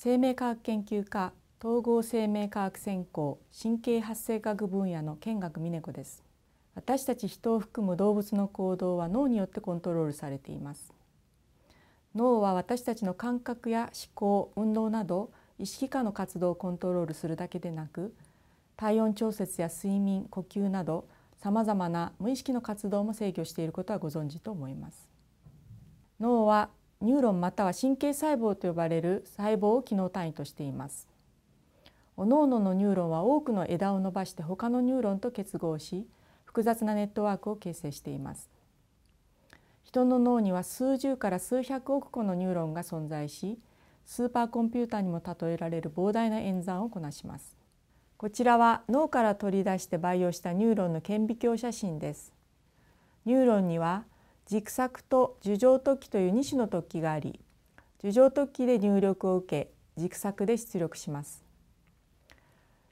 生命科学研究科統合生命科学専攻神経発生学分野の見学峰子です私たち人を含む動物の行動は脳によってコントロールされています脳は私たちの感覚や思考運動など意識下の活動をコントロールするだけでなく体温調節や睡眠呼吸などさまざまな無意識の活動も制御していることはご存知と思います脳はニューロンまたは神経細胞と呼ばれる細胞を機能単位としています各々のニューロンは多くの枝を伸ばして他のニューロンと結合し複雑なネットワークを形成しています人の脳には数十から数百億個のニューロンが存在しスーパーコンピューターにも例えられる膨大な演算をこなしますこちらは脳から取り出して培養したニューロンの顕微鏡写真ですニューロンには軸索と樹状突起という2種の突起があり樹状突起で入力を受け軸索で出力します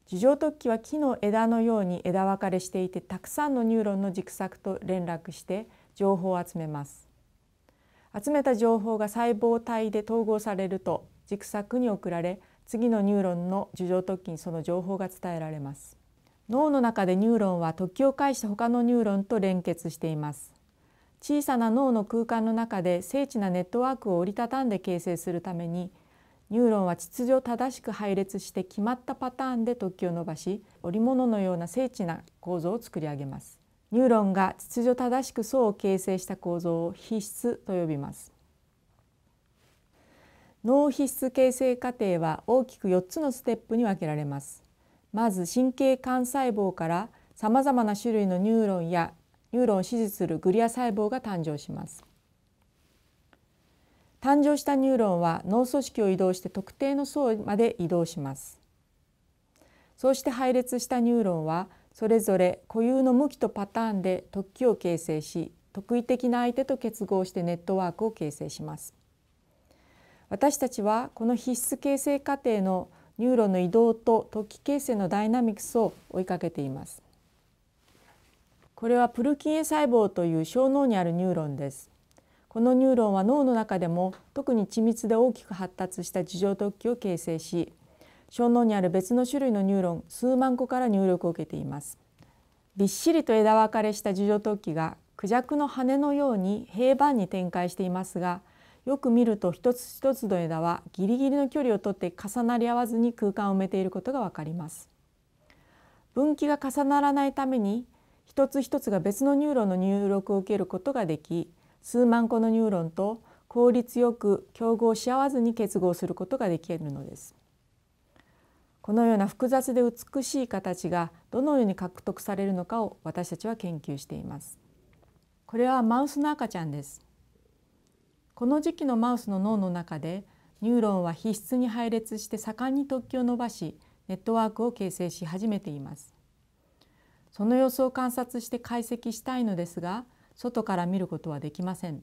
樹状突起は木の枝のように枝分かれしていてたくさんのニューロンの軸索と連絡して情報を集めます集めた情報が細胞体で統合されると軸索に送られ次のニューロンの樹状突起にその情報が伝えられます脳の中でニューロンは突起を介して他のニューロンと連結しています小さな脳の空間の中で精緻なネットワークを折りたたんで形成するためにニューロンは秩序正しく配列して決まったパターンで突起を伸ばし織物のような精緻な構造を作り上げますニューロンが秩序正しく層を形成した構造を皮質と呼びます脳皮質形成過程は大きく4つのステップに分けられますまず神経幹細胞から様々な種類のニューロンやニューロンを支持するグリア細胞が誕生します誕生したニューロンは脳組織を移動して特定の層まで移動しますそうして配列したニューロンはそれぞれ固有の向きとパターンで突起を形成し特異的な相手と結合してネットワークを形成します私たちはこの必須形成過程のニューロンの移動と突起形成のダイナミクスを追いかけていますこれはプルキン細胞という小脳にあるニューロンですこのニューロンは脳の中でも特に緻密で大きく発達した樹状突起を形成し小脳にある別の種類のニューロン数万個から入力を受けていますびっしりと枝分かれした樹状突起がクジャクの羽のように平板に展開していますがよく見ると一つ一つの枝はギリギリの距離をとって重なり合わずに空間を埋めていることがわかります分岐が重ならないために一つ一つが別のニューロンの入力を受けることができ数万個のニューロンと効率よく競合し合わずに結合することができるのです。このような複雑で美しい形がどのように獲得されるのかを私たちは研究しています。これはマウスの赤ちゃんです。この時期のマウスの脳の中でニューロンは皮質に配列して盛んに突起を伸ばしネットワークを形成し始めています。その様子を観察して解析したいのですが外から見ることはできません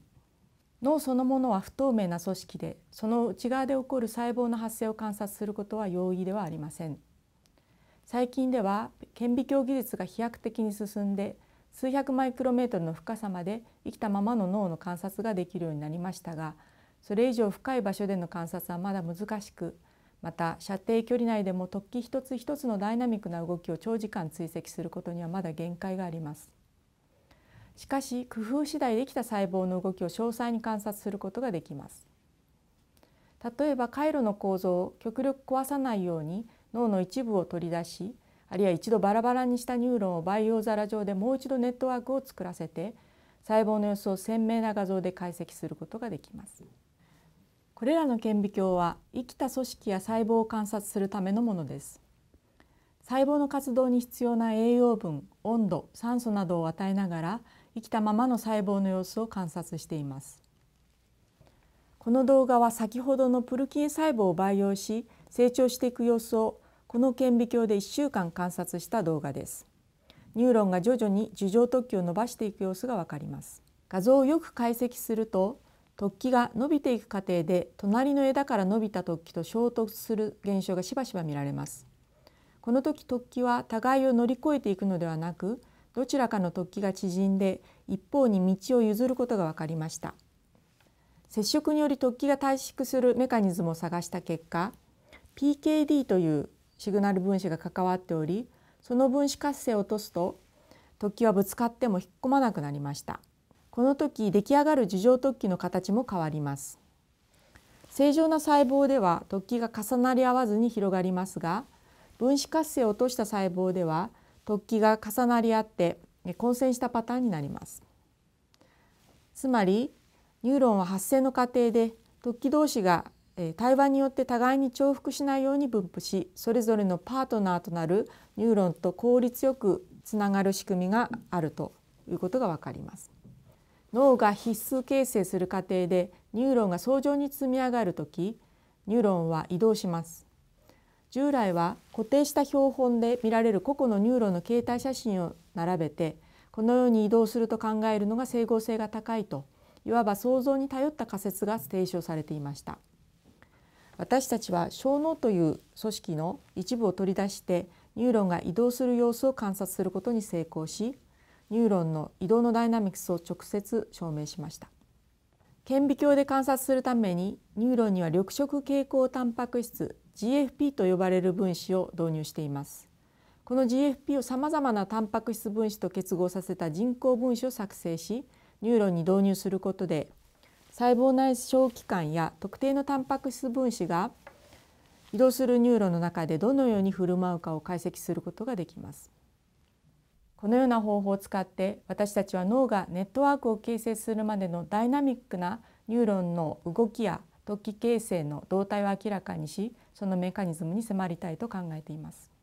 脳そのものは不透明な組織でその内側で起こる細胞の発生を観察することは容易ではありません最近では顕微鏡技術が飛躍的に進んで数百マイクロメートルの深さまで生きたままの脳の観察ができるようになりましたがそれ以上深い場所での観察はまだ難しくまた射程距離内でも突起一つ一つのダイナミックな動きを長時間追跡することにはまだ限界がありますしかし工夫次第できた細胞の動きを詳細に観察することができます例えば回路の構造を極力壊さないように脳の一部を取り出しあるいは一度バラバラにしたニューロンを培養皿状でもう一度ネットワークを作らせて細胞の様子を鮮明な画像で解析することができます。これらの顕微鏡は生きた組織や細胞を観察するためのものです細胞の活動に必要な栄養分温度酸素などを与えながら生きたままの細胞の様子を観察していますこの動画は先ほどのプルキン細胞を培養し成長していく様子をこの顕微鏡で1週間観察した動画ですニューロンが徐々に樹状突起を伸ばしていく様子がわかります画像をよく解析すると突起が伸びていく過程で隣の枝から伸びた突起と衝突する現象がしばしば見られますこの時突起は互いを乗り越えていくのではなくどちらかの突起が縮んで一方に道を譲ることが分かりました接触により突起が退縮するメカニズムを探した結果 PKD というシグナル分子が関わっておりその分子活性を落とすと突起はぶつかっても引っ込まなくなりました。この時出来上がる樹状突起の形も変わります正常な細胞では突起が重なり合わずに広がりますが分子活性を落とした細胞では突起が重なり合って混戦したパターンになりますつまりニューロンは発生の過程で突起同士が対話によって互いに重複しないように分布しそれぞれのパートナーとなるニューロンと効率よくつながる仕組みがあるということがわかります。脳が必須形成する過程でニューロンが相乗に積み上がる時ニューロンは移動します従来は固定した標本で見られる個々のニューロンの形態写真を並べてこのように移動すると考えるのが整合性が高いといわば想像に頼った仮説が提唱されていました私たちは小脳という組織の一部を取り出してニューロンが移動する様子を観察することに成功しニューロンの移動のダイナミクスを直接証明しました顕微鏡で観察するためにニューロンには緑色蛍光タンパク質 GFP と呼ばれる分子を導入していますこの GFP をさまざまなタンパク質分子と結合させた人工分子を作成しニューロンに導入することで細胞内小器官や特定のタンパク質分子が移動するニューロンの中でどのように振る舞うかを解析することができますこのような方法を使って私たちは脳がネットワークを形成するまでのダイナミックなニューロンの動きや突起形成の動態を明らかにしそのメカニズムに迫りたいと考えています。